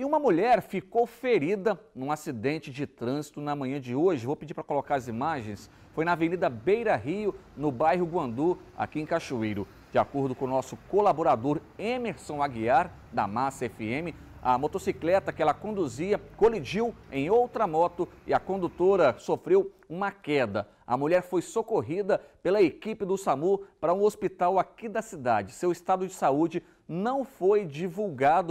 E uma mulher ficou ferida num acidente de trânsito na manhã de hoje. Vou pedir para colocar as imagens. Foi na Avenida Beira Rio, no bairro Guandu, aqui em Cachoeiro. De acordo com o nosso colaborador Emerson Aguiar, da Massa FM, a motocicleta que ela conduzia colidiu em outra moto e a condutora sofreu uma queda. A mulher foi socorrida pela equipe do SAMU para um hospital aqui da cidade. Seu estado de saúde não foi divulgado